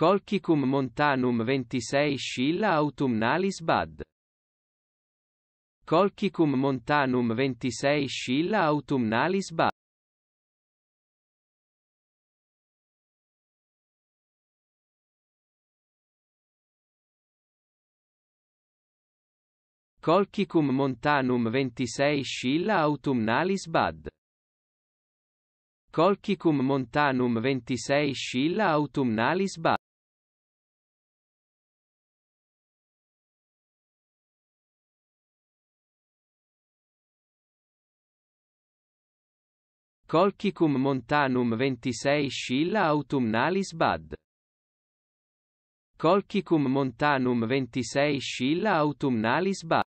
Colchicum montanum 26 Scilla autumnalis bad. Colchicum montanum 26 Scilla autumnalis bad. Colchicum montanum 26 Scilla autumnalis bad. Colchicum montanum 26 Scilla autumnalis bad. Colchicum montanum 26 Scilla autumnalis bad. Colchicum montanum 26 Scilla autumnalis bad.